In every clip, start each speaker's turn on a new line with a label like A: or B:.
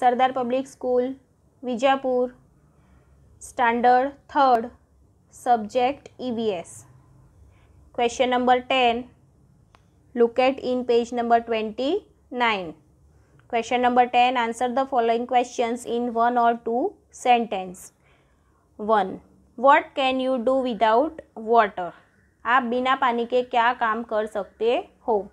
A: Sardar public school Vijapur standard third subject EVS question number ten look at in page number twenty nine question number ten answer the following questions in one और two sentence one what can you do without water आप बिना पानी के क्या काम कर सकते हो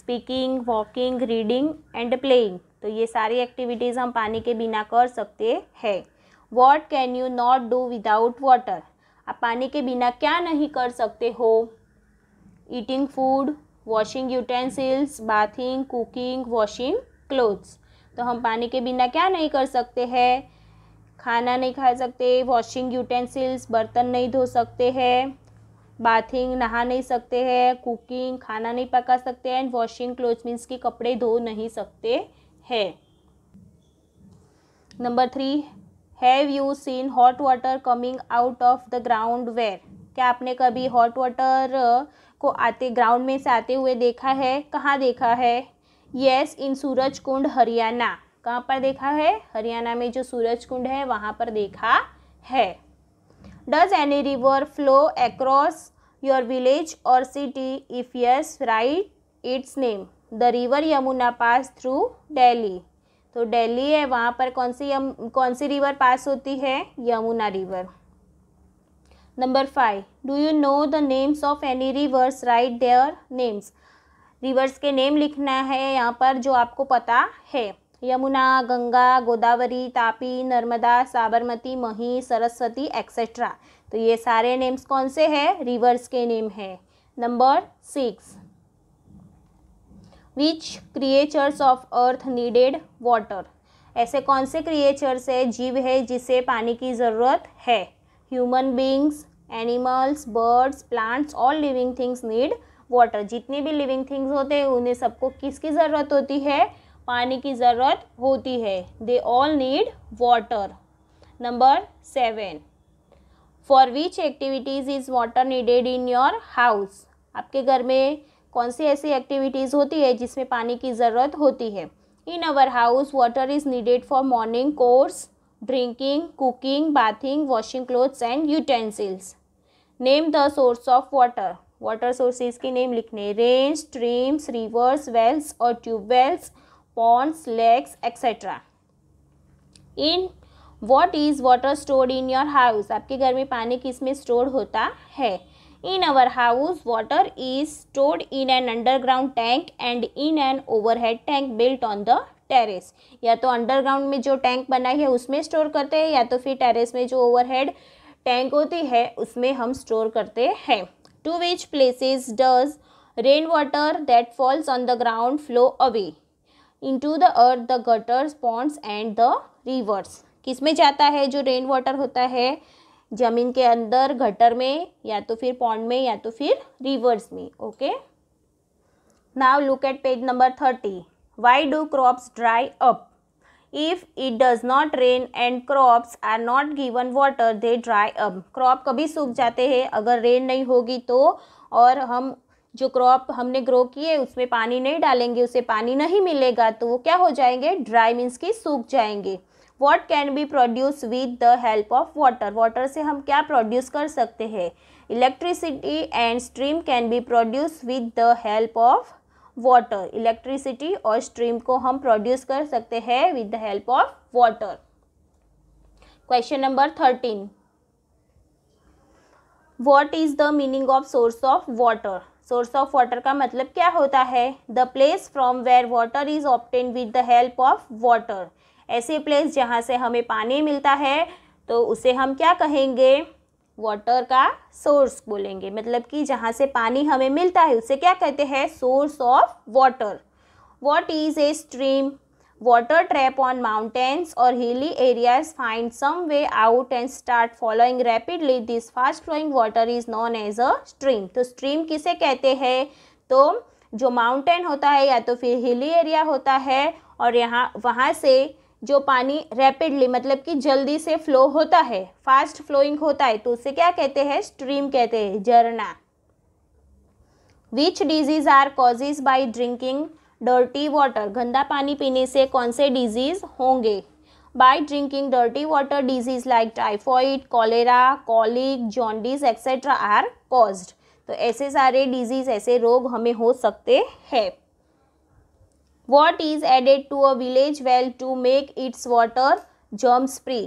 A: speaking walking reading and playing तो ये सारी एक्टिविटीज़ हम पानी के बिना कर सकते हैं what can you not do without water आप पानी के बिना क्या नहीं कर सकते हो eating food washing utensils bathing cooking washing clothes तो हम पानी के बिना क्या नहीं कर सकते हैं खाना नहीं खा सकते वॉशिंग यूटेंसिल्स बर्तन नहीं धो सकते हैं बाथिंग नहा नहीं सकते हैं कुकिंग खाना नहीं पका सकते एंड वॉशिंग क्लोथ्स मीन्स कि कपड़े धो नहीं सकते है number three have you seen hot water coming out of the ground where क्या आपने कभी हॉट वाटर uh, को आते ग्राउंड में से आते हुए देखा है कहाँ देखा है येस इन सूरज कुंड हरियाणा कहाँ पर देखा है हरियाणा में जो सूरज कुंड है वहाँ पर देखा है does any river flow across your village और city if yes write its name the river Yamuna pass through Delhi तो डेली है वहाँ पर कौन सी यम कौन सी रिवर पास होती है Yamuna river number five do you know the names of any rivers write their names rivers के नेम लिखना है यहाँ पर जो आपको पता है यमुना गंगा गोदावरी तापी नर्मदा साबरमती मही सरस्वती एक्सेट्रा तो ये सारे नेम्स कौन से हैं रिवर्स के नेम है number six which creatures of earth needed water ऐसे कौन से क्रिएचर्स है जीव है जिसे पानी की ज़रूरत है human beings animals birds plants all living things need water जितने भी लिविंग थिंग्स होते हैं उन्हें सबको किसकी ज़रूरत होती है पानी की ज़रूरत होती है they all need water number seven for which activities is water needed in your house आपके घर में कौन सी ऐसी एक्टिविटीज़ होती है जिसमें पानी की ज़रूरत होती है in our house water is needed for morning course drinking cooking bathing washing clothes and utensils name the source of water water sources के नेम लिखने रेन स्ट्रीम्स रिवर्स वेल्स और tubewells ponds lakes etcetera in what is water stored in your house आपके घर में पानी किस में store होता है in our house water is stored in an underground tank and in an overhead tank built on the terrace या तो अंडरग्राउंड में जो टैंक बनाई है उसमें स्टोर करते हैं या तो फिर टेरेस में जो ओवरहेड टैंक होती है उसमें हम स्टोर करते हैं to which places does rain water that falls on the ground flow away into the earth the gutters ponds and the rivers किस में जाता है जो रेन वाटर होता है ज़मीन के अंदर गटर में या तो फिर पॉन्ड में या तो फिर रिवर्स में okay now look at page number thirty why do crops dry up if it does not rain and crops are not given water they dry up crop कभी सूख जाते हैं अगर रेन नहीं होगी तो और हम जो क्रॉप हमने ग्रो किए उसमें पानी नहीं डालेंगे उसे पानी नहीं मिलेगा तो वो क्या हो जाएंगे ड्राई मीन्स की सूख जाएंगे what can be produce with the help of water water से हम क्या प्रोड्यूस कर सकते हैं electricity and stream can be produce with the help of water electricity और स्ट्रीम को हम प्रोड्यूस कर सकते हैं with the help of water question number thirteen what is the meaning of source of water source of water का मतलब क्या होता है the place from where water is obtain with the help of water ऐसे place जहाँ से हमें पानी मिलता है तो उसे हम क्या कहेंगे वाटर का सोर्स बोलेंगे मतलब कि जहाँ से पानी हमें मिलता है उसे क्या कहते हैं source of water what is a stream water trap on mountains और hilly areas find some way out and start following rapidly this fast flowing water is known as a stream तो स्ट्रीम किसे कहते हैं तो जो mountain होता है या तो फिर हिली एरिया होता है और यहाँ वहाँ से जो पानी रैपिडली मतलब कि जल्दी से फ्लो होता है फास्ट फ्लोइंग होता है तो उसे क्या कहते हैं स्ट्रीम कहते हैं झरना which disease are causes by drinking dirty water गंदा पानी पीने से कौन से डिजीज होंगे by drinking dirty water disease like typhoid cholera colic jaundice etcetera are cause तो ऐसे सारे डिजीज ऐसे रोग हमें हो सकते हैं what is added to a village well to make its water तो germs free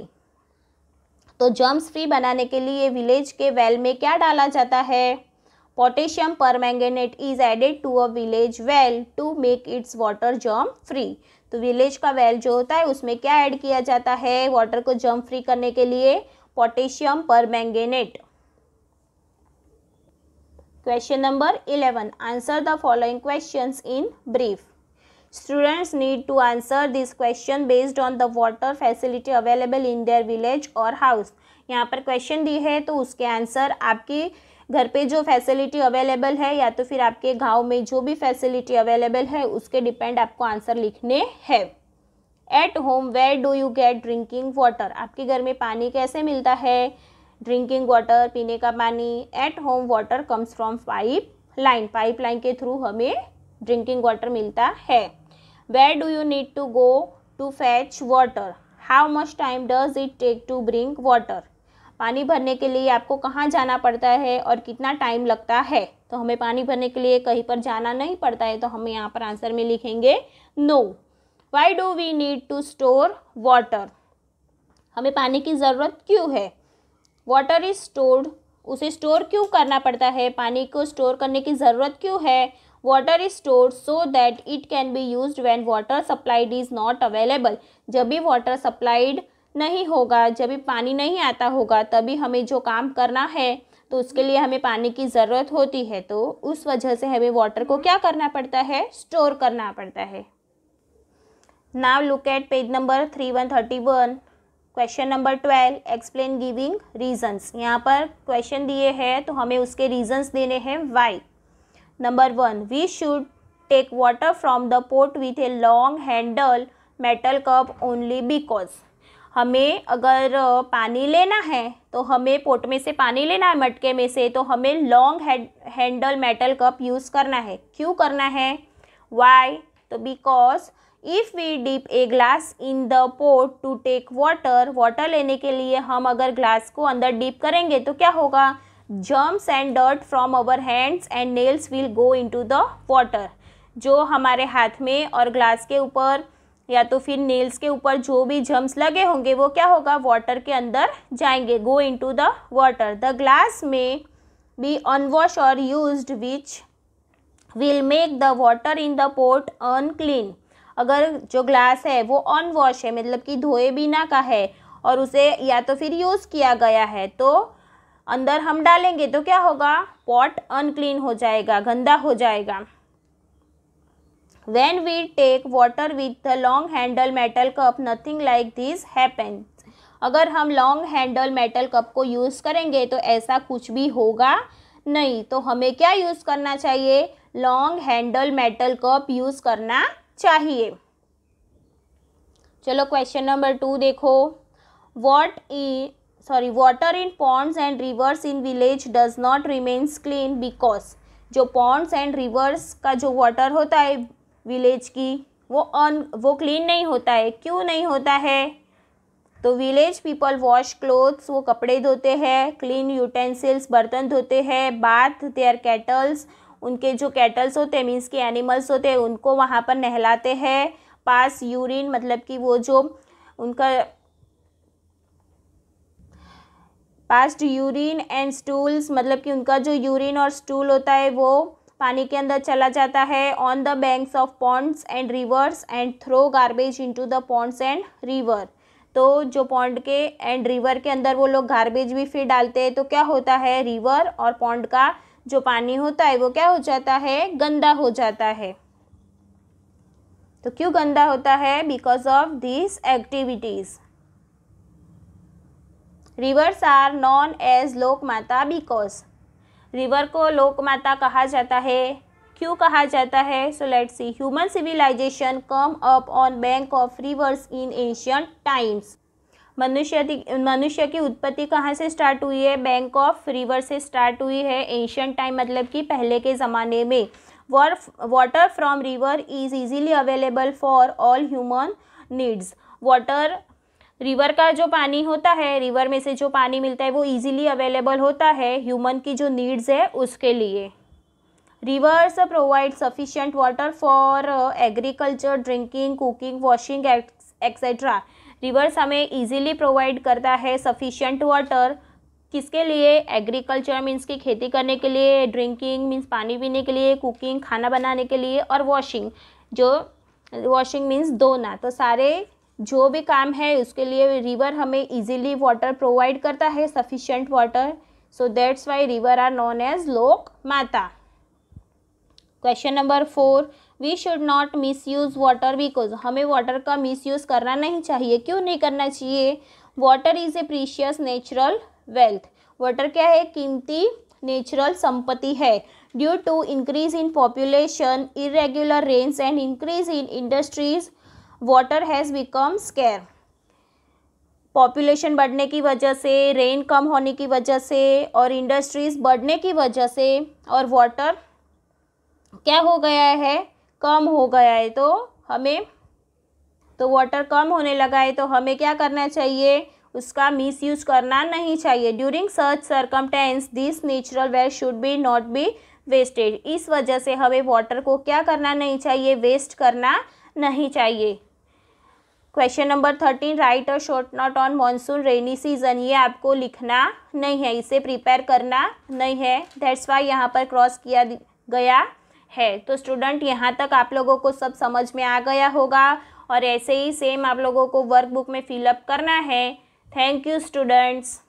A: तो जर्म्स फ्री बनाने के लिए विलेज के वेल में क्या डाला जाता है potassium permanganate is added to a village well to make its water germ free तो विलेज का वेल जो होता है उसमें क्या ऐड किया जाता है वाटर को जम फ्री करने के लिए potassium permanganate question number eleven answer the following questions in brief students need to answer this question based on the water facility available in their village और हाउस यहाँ पर क्वेश्चन दी है तो उसके आंसर आपके घर पे जो फैसिलिटी अवेलेबल है या तो फिर आपके गांव में जो भी फैसिलिटी अवेलेबल है उसके डिपेंड आपको आंसर लिखने हैं at home where do you get drinking water आपके घर में पानी कैसे मिलता है ड्रिंकिंग वाटर पीने का पानी at home water comes from pipeline pipeline के थ्रू हमें ड्रिंकिंग वाटर मिलता है where do you need to go to fetch water how much time does it take to bring water पानी भरने के लिए आपको कहाँ जाना पड़ता है और कितना टाइम लगता है तो हमें पानी भरने के लिए कहीं पर जाना नहीं पड़ता है तो हम यहाँ पर आंसर में लिखेंगे now why do we need to store water हमें पानी की ज़रूरत क्यों है वाटर इज़ स्टोर्ड उसे स्टोर क्यों करना पड़ता है पानी को स्टोर करने की ज़रूरत क्यों है water is store so that it can be use when water supplied is not available जब भी वाटर सप्लाइड नहीं होगा जब भी पानी नहीं आता होगा तभी हमें जो काम करना है तो उसके लिए हमें पानी की ज़रूरत होती है तो उस वजह से हमें वाटर को क्या करना पड़ता है स्टोर करना पड़ता है now look at page number three one thirty one question number twelve explain giving reasons यहाँ पर क्वेश्चन दिए हैं तो हमें उसके रीजन्स देने हैं why Number 1. We should take water from the pot with a long handle metal cup only because हमें अगर पानी लेना है तो हमें पोट में से पानी लेना है मटके में से तो हमें long handle metal cup use करना है क्यों करना है वाई तो because if we dip a glass in the pot to take water water लेने के लिए हम अगर ग्लास को अंदर डिप करेंगे तो क्या होगा and dirt from our hands and nails will go into the water जो हमारे हाथ में और ग्लास के ऊपर या तो फिर नेल्स के ऊपर जो भी जम्स लगे होंगे वो क्या होगा वाटर के अंदर जाएंगे go into the water the glass में बी अनवॉश और use which will make the water in the pot unclean अगर जो ग्लास है वो अनवॉश है मतलब कि धोए बिना का है और उसे या तो फिर यूज़ किया गया है तो अंदर हम डालेंगे तो क्या होगा पॉट अनक्लीन हो जाएगा गंदा हो जाएगा when we take water with the long handle metal cup nothing like this happen अगर हम लॉन्ग हैंडल मेटल कप को यूज़ करेंगे तो ऐसा कुछ भी होगा नहीं तो हमें क्या यूज़ करना चाहिए long handle metal cup use करना चाहिए चलो क्वेश्चन नंबर टू देखो वॉट ई sorry water in ponds and rivers in village does not remains clean because जो पॉन्ड्स एंड रिवर्स का जो वाटर होता है विलेज की वो अन वो क्लीन नहीं होता है क्यों नहीं होता है तो विलेज पीपल वॉश क्लोथ्स वो कपड़े धोते हैं क्लीन यूटेंसिल्स बर्तन धोते हैं बाथ देयर कैटल्स उनके जो कैटल्स होते हैं मीन्स के एनिमल्स होते हैं उनको वहाँ पर नहलाते हैं पास यूरिन मतलब कि वो जो उनका पास्ट यूरिन एंड स्टूल्स मतलब कि उनका जो यूरिन और स्टूल होता है वो पानी के अंदर चला जाता है on the banks of ponds and rivers and throw garbage into the ponds and river तो जो पॉन्ड के एंड रिवर के अंदर वो लोग गार्बेज भी फिर डालते हैं तो क्या होता है रिवर और पॉन्ड का जो पानी होता है वो क्या हो जाता है गंदा हो जाता है तो क्यों गंदा होता है because of this activities rivers are known as lok mata because river को लोक माता कहा जाता है क्यों कहा जाता है so let see human civilization come up on bank of rivers in ancient times मनुष्य मनुष्य की उत्पत्ति कहाँ से स्टार्ट हुई है बैंक ऑफ रिवर से स्टार्ट हुई है एशियंट टाइम मतलब कि पहले के ज़माने में water from river is easily available for all human needs water river का जो पानी होता है रिवर में से जो पानी मिलता है वो इजीली अवेलेबल होता है ह्यूमन की जो नीड्स है उसके लिए rivers provide sufficient water for agriculture drinking cooking washing etcetera rivers हमें इजीली प्रोवाइड करता है सफिशियंट वाटर किसके लिए एग्रीकल्चर मीन्स की खेती करने के लिए ड्रिंकिंग मीन्स पानी पीने के लिए कुकिंग खाना बनाने के लिए और वॉशिंग जो वॉशिंग मीन्स धोना तो सारे जो भी काम है उसके लिए रिवर हमें इजीली वाटर प्रोवाइड करता है sufficient water so that's why river are known as lok mata question number four we should not misuse water because हमें वाटर का मिस यूज़ करना नहीं चाहिए क्यों नहीं करना चाहिए water is a precious natural wealth water क्या है कीमती नेचुरल संपत्ति है due to increase in population irregular rains and increase in industries water has become scarce population बढ़ने की वजह से रेन कम होने की वजह से और इंडस्ट्रीज़ बढ़ने की वजह से और वाटर क्या हो गया है कम हो गया है तो हमें तो वाटर कम होने लगा है तो हमें क्या करना चाहिए उसका मिस यूज करना नहीं चाहिए ड्यूरिंग सर्च times this natural wealth should be not be wasted इस वजह से हमें वाटर को क्या करना नहीं चाहिए वेस्ट करना नहीं चाहिए question number thirteen write a short note on monsoon rainy season ये आपको लिखना नहीं है इसे प्रिपेयर करना नहीं है दैट्स वाई यहाँ पर क्रॉस किया गया है तो स्टूडेंट यहाँ तक आप लोगों को सब समझ में आ गया होगा और ऐसे ही सेम आप लोगों को वर्कबुक में फिलअप करना है थैंक यू स्टूडेंट्स